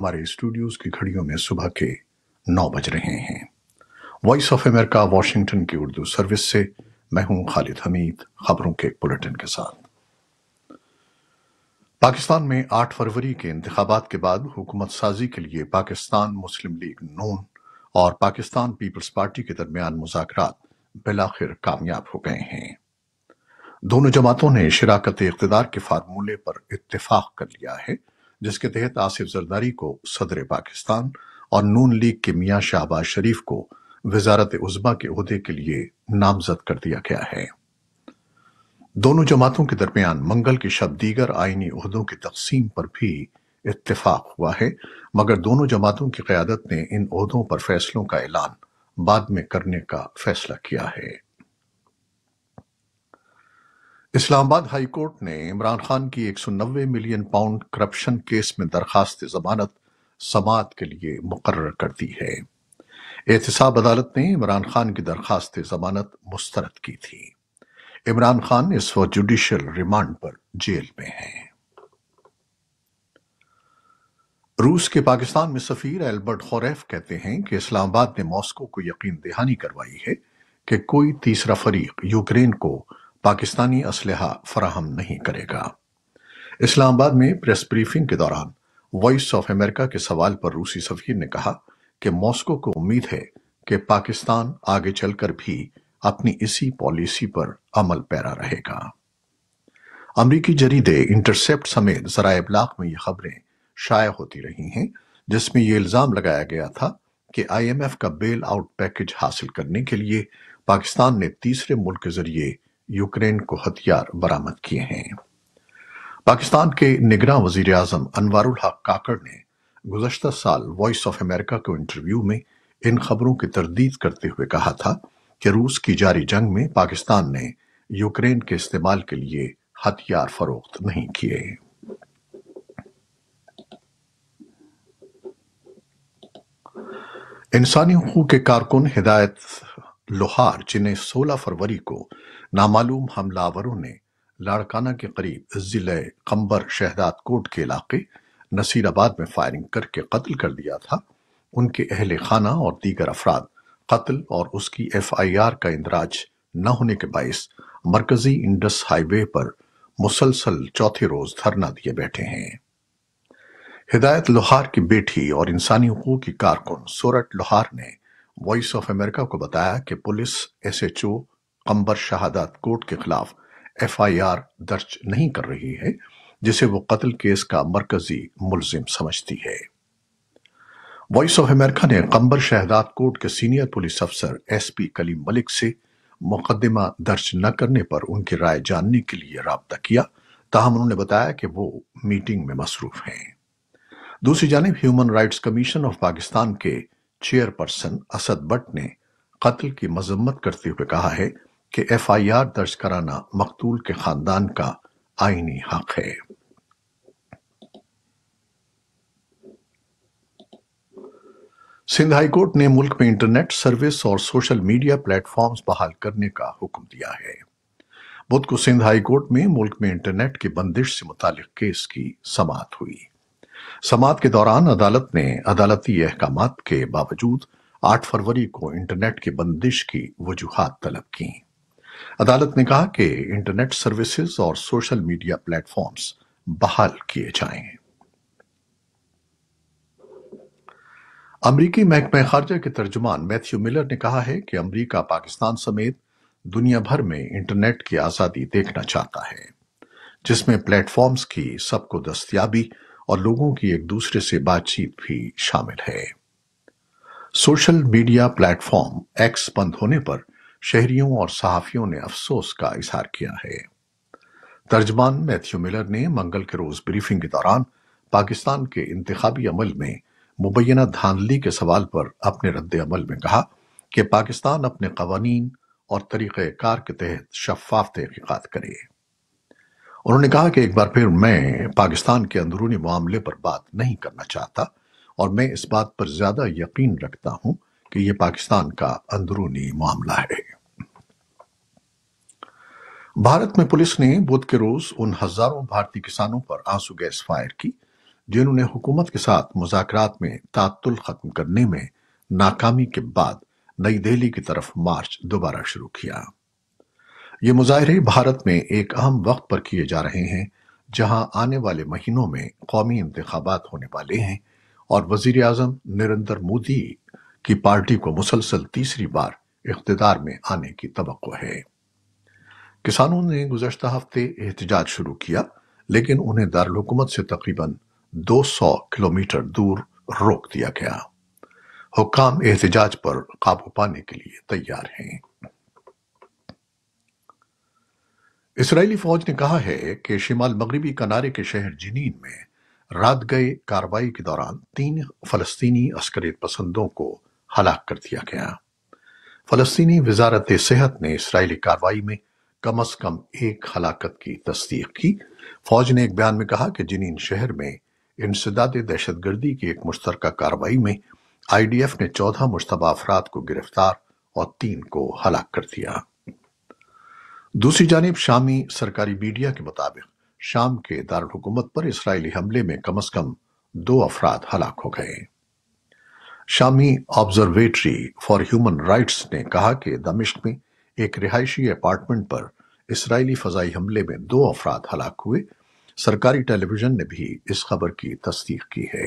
ہمارے اسٹوڈیوز کی گھڑیوں میں صبح کے نو بج رہے ہیں وائس آف امریکہ واشنگٹن کی اردو سروس سے میں ہوں خالد حمید خبروں کے کے بلٹن ساتھ پاکستان میں آٹھ فروری کے انتخابات کے بعد حکومت سازی کے لیے پاکستان مسلم لیگ نون اور پاکستان پیپلز پارٹی کے درمیان مذاکرات بلاخر کامیاب ہو گئے ہیں دونوں جماعتوں نے شراکت اقتدار کے فارمولے پر اتفاق کر لیا ہے جس کے تحت آصف زرداری کو صدر پاکستان اور نون لیگ کے میاں شہباز شریف کو وزارت عزبا کے عہدے کے لیے نامزد کر دیا گیا ہے دونوں جماعتوں کے درمیان منگل کی شب دیگر آئینی عہدوں کی تقسیم پر بھی اتفاق ہوا ہے مگر دونوں جماعتوں کی قیادت نے ان عہدوں پر فیصلوں کا اعلان بعد میں کرنے کا فیصلہ کیا ہے اسلام آباد ہائی کورٹ نے عمران خان کی ایک سو نوے ملین پاؤنڈ کرپشن کیس میں درخواست ضمانت سماعت کے لیے مقرر کر دی ہے احتساب عدالت نے عمران خان کی درخواست مسترد کی تھی عمران خان اس وقت جوڈیشل ریمانڈ پر جیل میں ہیں روس کے پاکستان میں سفیر البرٹ خوریف کہتے ہیں کہ اسلام آباد نے ماسکو کو یقین دہانی کروائی ہے کہ کوئی تیسرا فریق یوکرین کو پاکستانی اسلحہ فراہم نہیں کرے گا اسلام آباد میں پریس بریفنگ کے دوران وائس آف امریکہ کے سوال پر روسی سفیر نے کہا کہ ماسکو کو امید ہے کہ پاکستان آگے چل کر بھی اپنی اسی پالیسی پر عمل پیرا رہے گا امریکی جریدے انٹرسیپٹ سمیت ذرائع ابلاغ میں یہ خبریں شائع ہوتی رہی ہیں جس میں یہ الزام لگایا گیا تھا کہ آئی ایم ایف کا بیل آؤٹ پیکج حاصل کرنے کے لیے پاکستان نے تیسرے ملک کے ذریعے یوکرین کو ہتھیار برامت کیے ہیں پاکستان کے نگراں وزیر اعظم انوار الحق کاکڑ نے گزشتہ سال وائس آف امریکہ کو انٹرویو میں ان خبروں کی تردید کرتے ہوئے کہا تھا کہ روس کی جاری جنگ میں پاکستان نے یوکرین کے استعمال کے لیے ہتھیار فروخت نہیں کیے انسانی حقوق کے کارکن ہدایت لوہار جنہیں سولہ فروری کو نامعلوم حملہ وروں نے لاڑکانہ دیگر افراد قتل اور اس کی ایف آئی آر کا اندراج نہ ہونے کے باعث مرکزی انڈس ہائی وے پر مسلسل چوتھے روز دھرنا دیے بیٹھے ہیں ہدایت لوہار کی بیٹی اور انسانی حقوق کی کارکن سورٹ لوہار نے وائس آف امریکہ کو بتایا کہ police S H O Qambar Shahdadkot کے خلاف ایف آئی آر درج نہیں کر رہی ہے جسے وہ قتل کیس کا مرکزی ملزم سمجھتی ہے وائس آف امریکہ نے قمبر شہدات کوٹ کے سینئر پولیس افسر ایس پی کلیم ملک سے مقدمہ درج نہ کرنے پر ان کی رائے جاننے کے لیے رابطہ کیا تاہم انہوں نے بتایا کہ وہ میٹنگ میں مصروف ہیں دوسری جانب human rights commission of Pakistan کے چیئر پرسن اسد بٹ نے قتل کی مذمت کرتے ہوئے کہا ہے کہ ایف آئی آر درج کرانا مقتول کے خاندان کا آئینی حق ہے سندھ ہائی کورٹ نے ملک میں انٹرنیٹ سروس اور سوشل میڈیا پلیٹ فارمز بحال کرنے کا حکم دیا ہے بدھ کو سندھ ہائی کورٹ میں ملک میں انٹرنیٹ کی بندش سے متعلق کیس کی سماعت ہوئی سماعت کے دوران عدالت نے عدالتی احکامات کے باوجود آٹھ فروری کو انٹرنیٹ کی بندش کی وجوہات طلب کی عدالت نے کہا کہ انٹرنیٹ سروسز اور سوشل میڈیا پلیٹ فارمز بحال کیے جائیں امریکی محکمہ خارجہ کے ترجمان میتھیو ملر نے کہا ہے کہ امریکہ پاکستان سمیت دنیا بھر میں انٹرنیٹ کی آزادی دیکھنا چاہتا ہے جس میں پلیٹ فارمز کی سب کو دستیابی اور لوگوں کی ایک دوسرے سے بات چیت بھی شامل ہے social media platform X بند ہونے پر شہریوں اور صحافیوں نے افسوس کا اظہار کیا ہے ترجمان میتھیو ملر نے منگل کے روز بریفنگ کے دوران پاکستان کے انتخابی عمل میں مبینہ دھاندلی کے سوال پر اپنے رد عمل میں کہا کہ پاکستان اپنے قوانین اور طریقہ کار کے تحت شفاف تحقیقات کرے انہوں نے کہا کہ ایک بار پھر میں پاکستان کے اندرونی معاملے پر بات نہیں کرنا چاہتا اور میں اس بات پر زیادہ یقین رکھتا ہوں کہ یہ پاکستان کا اندرونی معاملہ ہے بھارت میں پولیس نے بدھ کے روز ان ہزاروں بھارتی کسانوں پر آنسو گیس فائر کی جنہوں نے حکومت کے ساتھ مذاکرات میں تعطل ختم کرنے میں ناکامی کے بعد نئی دہلی کی طرف مارچ دوبارہ شروع کیا یہ مظاہرے بھارت میں ایک اہم وقت پر کیے جا رہے ہیں جہاں آنے والے مہینوں میں قومی انتخابات ہونے والے ہیں اور وزیر اعظم نریندر مودی پارٹی کو مسلسل تیسری بار اقتدار میں آنے کی توقع ہے کسانوں نے گزشتہ ہفتے احتجاج شروع کیا لیکن انہیں دارالحکومت سے تقریباً دو سو کلومیٹر دور روک دیا گیا حکام احتجاج پر قابو پانے کے لیے تیار ہیں اسرائیلی فوج نے کہا ہے کہ شمال مغربی کنارے کے شہر جنین میں رات گئے کاروائی کے دوران تین فلسطینی عسکریت پسندوں کو ہلاک کر دیا گیا فلسطینی وزارت صحت نے اسرائیلی کاروائی میں کم از کم ایک ہلاکت کی تصدیق کی فوج نے ایک بیان میں کہا کہ جنین شہر میں انسداد دہشت گردی کی ایک مشترکہ کاروائی میں آئی ڈی ایف نے چودہ مشتبہ افراد کو گرفتار اور تین کو ہلاک کر دیا دوسری جانب شامی سرکاری میڈیا کے مطابق شام کے دارالحکومت پر اسرائیلی حملے میں کم از کم دو افراد ہلاک ہو گئے شامی آبزرویٹری فار ہیومن رائٹس نے کہا کہ دمشق میں ایک رہائشی اپارٹمنٹ پر اسرائیلی فضائی حملے میں دو افراد ہلاک ہوئے سرکاری ٹیلی ویژن نے بھی اس خبر کی تصدیق کی ہے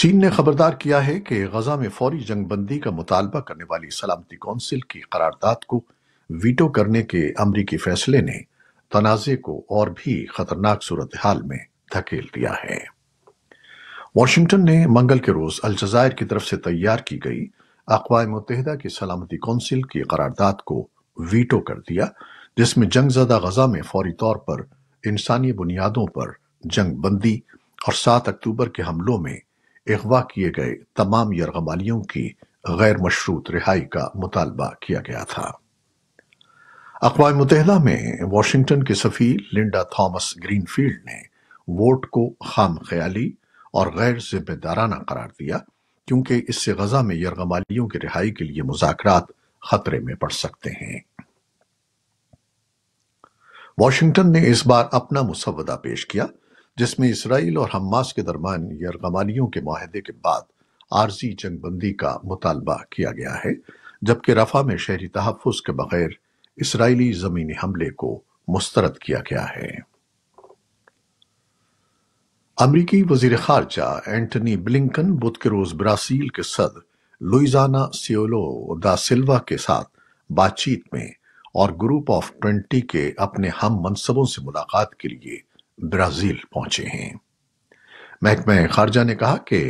چین نے خبردار کیا ہے کہ غزہ میں فوری جنگ بندی کا مطالبہ کرنے والی سلامتی کونسل کی قرارداد کو ویٹو کرنے کے امریکی فیصلے نے تنازع کو اور بھی خطرناک صورتحال میں دھکیل دیا ہے واشنگٹن نے منگل کے روز الجزائر کی طرف سے تیار کی گئی اقوام متحدہ کی سلامتی کونسل کی قرارداد کو ویٹو کر دیا جس میں جنگ زدہ غزہ میں فوری طور پر انسانی بنیادوں پر جنگ بندی اور سات اکتوبر کے حملوں میں اغوا کیے گئے تمام یرغمالیوں کی غیر مشروط رہائی کا مطالبہ کیا گیا تھا اقوام متحدہ میں واشنگٹن کے سفیر لنڈا تھامس گرین فیلڈ نے ووٹ کو خام خیالی اور غیر ذمہ دارانہ قرار دیا کیونکہ اس سے غزہ میں یرغمالیوں کی رہائی کے لیے مذاکرات خطرے میں پڑ سکتے ہیں واشنگٹن نے اس بار اپنا مسودہ پیش کیا جس میں اسرائیل اور حماس کے درمیان یرغمالیوں کے معاہدے کے بعد عارضی جنگ بندی کا مطالبہ کیا گیا ہے جبکہ رفع میں شہری تحفظ کے بغیر اسرائیلی زمینی حملے کو مسترد کیا گیا ہے امریکی وزیر خارجہ اینٹنی بلنکن بدھ کے روز برازیل کے صدر لوئزانا سیولو دا سلوا کے ساتھ بات چیت میں اور گروپ آف ٹوینٹی کے اپنے ہم منصبوں سے ملاقات کے لیے برازیل پہنچے ہیں محکمہ خارجہ نے کہا کہ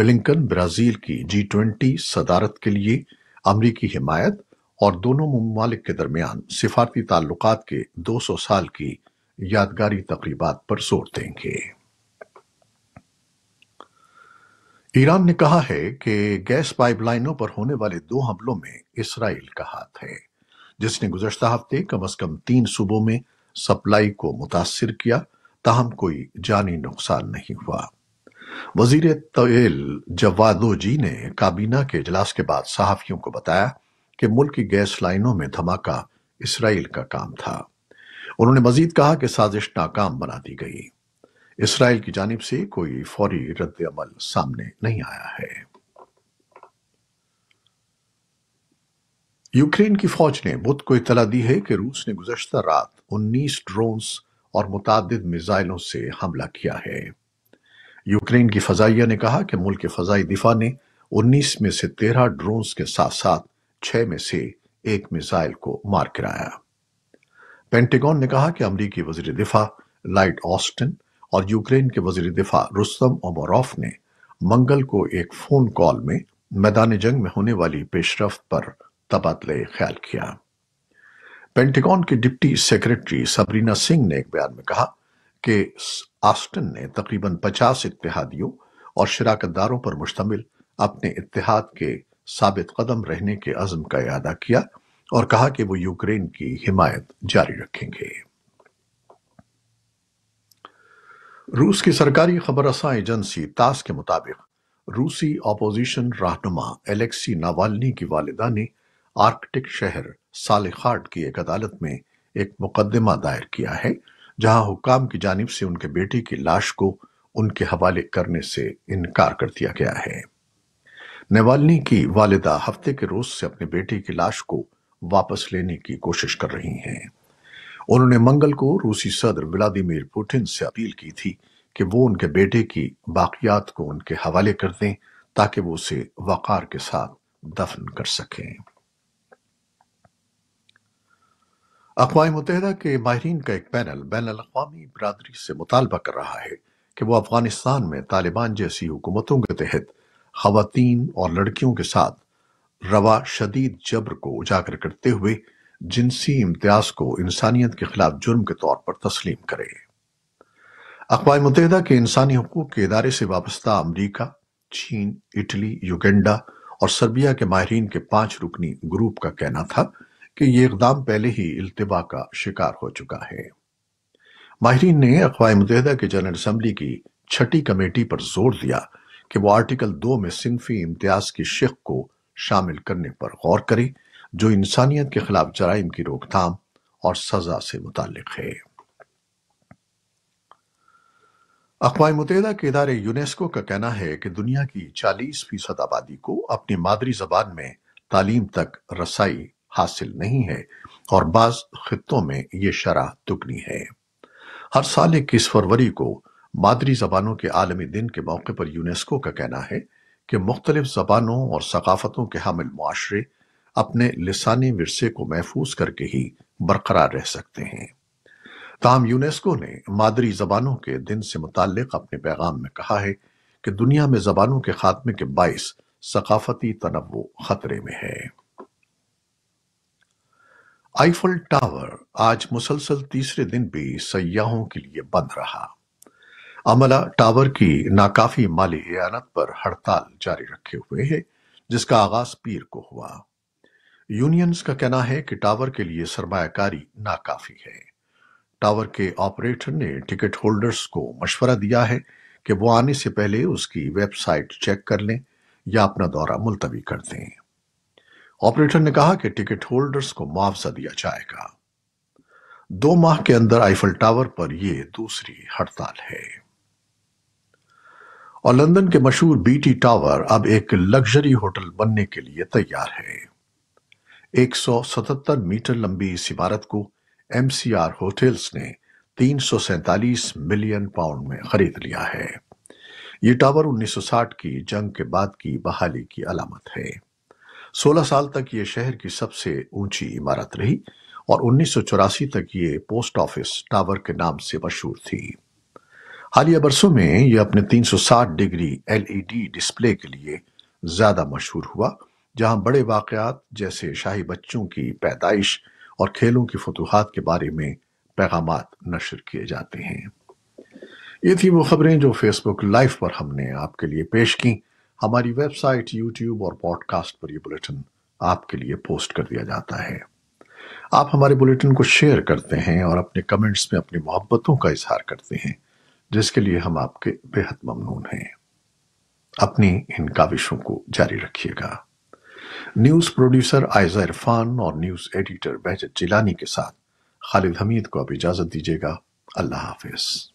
بلنکن برازیل کی جی ٹوئنٹی صدارت کے لیے امریکی حمایت اور دونوں ممالک کے درمیان سفارتی تعلقات کے دو سو سال کی یادگاری تقریبات پر زور دیں گے ایران نے کہا ہے کہ گیس پائپ لائنوں پر ہونے والے دو حملوں میں اسرائیل کا ہاتھ ہے جس نے گزشتہ ہفتے کم از کم تین صوبوں میں سپلائی کو متاثر کیا تاہم کوئی جانی نقصان نہیں ہوا وزیر طویل جوادو جی نے کابینہ کے اجلاس کے بعد صحافیوں کو بتایا کہ ملک کی گیس لائنوں میں دھماکہ اسرائیل کا کام تھا انہوں نے مزید کہا کہ سازش ناکام بنا دی گئی اسرائیل کی جانب سے کوئی فوری رد عمل سامنے نہیں آیا ہے یوکرین کی فوج نے بدھ کو اطلاع دی ہے کہ روس نے گزشتہ رات انیس ڈرونز اور متعدد میزائلوں سے حملہ کیا ہے یوکرین کی فضائیہ نے کہا کہ ملک کے فضائی دفاع نے انیس میں سے تیرہ ڈرونز کے ساتھ ساتھ چھ میں سے ایک میزائل کو مار کرایا پینٹیگون نے کہا کہ امریکی وزیر دفاع لائٹ آسٹن اور یوکرین کے وزیر دفاع رستم اوموروف نے منگل کو ایک فون کال میں میدان جنگ میں ہونے والی پیش رفت پر تبادلے خیال کیا پینٹیکون کی ڈپٹی سیکرٹری سبرینا سنگھ نے ایک بیان میں کہا کہ آسٹن نے تقریباً پچاس اتحادیوں اور شراکت داروں پر مشتمل اپنے اتحاد کے ثابت قدم رہنے کے عزم کا اعادہ کیا اور کہا کہ وہ یوکرین کی حمایت جاری رکھیں گے روس کی سرکاری خبر رساں ایجنسی تاس کے مطابق روسی اپوزیشن رہنما الیکسی ناوالنی کی والدہ نے آرکٹک شہر سالخارڈ کی ایک عدالت میں ایک مقدمہ دائر کیا ہے جہاں حکام کی جانب سے ان کے بیٹی کی لاش کو ان کے حوالے کرنے سے انکار کر دیا گیا ہے نیوالنی کی والدہ ہفتے کے روز سے اپنے بیٹی کی لاش کو واپس لینے کی کوشش کر رہی ہیں انہوں نے منگل کو روسی صدر ولادیمیر پوٹن سے اپیل کی تھی کہ وہ ان کے بیٹے کی باقیات کو ان کے حوالے کر دیں تاکہ وہ اسے وقار کے ساتھ دفن کر سکیں اقوام متحدہ کے ماہرین کا ایک پینل بین الاقوامی برادری سے مطالبہ کر رہا ہے کہ وہ افغانستان میں طالبان جیسی حکومتوں کے تحت خواتین اور لڑکیوں کے ساتھ روا شدید جبر کو اجاگر کرتے ہوئے جنسی امتیاز کو انسانیت کے خلاف جرم کے طور پر تسلیم کرے اقوام متحدہ کے انسانی حقوق کے ادارے سے وابستہ امریکہ چین اٹلی یوگنڈا اور سربیا کے ماہرین کے پانچ رکنی گروپ کا کہنا تھا کہ یہ اقدام پہلے ہی التبا کا شکار ہو چکا ہے ماہرین نے اقوام متحدہ کے جنرل اسمبلی کی چھٹی کمیٹی پر زور دیا کہ وہ آرٹیکل دو میں صنفی امتیاز کی شک کو شامل کرنے پر غور کرے جو انسانیت کے خلاف جرائم کی روک تھام اور سزا سے متعلق ہے اقوام متحدہ کے ادارے یونیسکو کا کہنا ہے کہ دنیا کی چالیس فیصد آبادی کو اپنی مادری زبان میں تعلیم تک رسائی حاصل نہیں ہے اور بعض خطوں میں یہ شرح دگنی ہے ہر سال اکیس فروری کو مادری زبانوں کے عالمی دن کے موقع پر یونیسکو کا کہنا ہے کہ مختلف زبانوں اور ثقافتوں کے حامل معاشرے اپنے لسانی ورثے کو محفوظ کر کے ہی برقرار رہ سکتے ہیں تاہم یونیسکو نے مادری زبانوں کے دن سے متعلق اپنے پیغام میں کہا ہے کہ دنیا میں زبانوں کے خاتمے کے باعث ثقافتی تنوع خطرے میں ہے آئی فل ٹاور آج مسلسل تیسرے دن بھی سیاحوں کے لیے بند رہا عملہ ٹاور کی ناکافی مالی اعانت پر ہڑتال جاری رکھے ہوئے ہے جس کا آغاز پیر کو ہوا یونینز کا کہنا ہے کہ ٹاور کے لیے سرمایہ کاری ناکافی ہے ٹاور کے آپریٹر نے ٹکٹ ہولڈرز کو مشورہ دیا ہے کہ وہ آنے سے پہلے اس کی ویب سائٹ چیک کر لیں یا اپنا دورہ ملتوی کر دیں آپریٹر نے کہا کہ ٹکٹ ہولڈرز کو معاوضہ دیا جائے گا دو ماہ کے اندر آئیفل ٹاور پر یہ دوسری ہڑتال ہے اور لندن کے مشہور بی ٹی ٹاور اب ایک لگژری ہوٹل بننے کے لیے تیار ہے ایک سو ستتر میٹر لمبی اس عمارت کو ایم سی آر ہوتیلز نے تین سو سینتالیس ملین پاؤنڈ میں خرید لیا ہے یہ ٹاور انیس سو ساٹھ کی جنگ کے بعد کی بحالی کی علامت ہے سولہ سال تک یہ شہر کی سب سے اونچی عمارت رہی اور انیس سو چوراسی تک یہ پوسٹ آفس ٹاور کے نام سے مشہور تھی حالیہ برسوں میں یہ اپنے تین سو ساٹھ degree L E D display کے لیے زیادہ مشہور ہوا جہاں بڑے واقعات جیسے شاہی بچوں کی پیدائش اور کھیلوں کی فتوحات کے بارے میں پیغامات نشر کیے جاتے ہیں یہ تھی وہ خبریں جو فیس بک لائیو پر ہم نے آپ کے لیے پیش کی ہماری ویب سائٹ یوٹیوب اور پوڈ کاسٹ پر یہ بلیٹن آپ کے لیے پوسٹ کر دیا جاتا ہے آپ ہمارے بلیٹن کو شیئر کرتے ہیں اور اپنے کمنٹس میں اپنی محبتوں کا اظہار کرتے ہیں جس کے لیے ہم آپ کے بے حد ممنون ہیں اپنی ان کاوشوں کو جاری رکھیے گا نیوز پروڈیوسر آئزہ عرفان اور نیوز ایڈیٹر بہجت جیلانی کے ساتھ خالد حمید کو اب اجازت دیجیے گا اللہ حافظ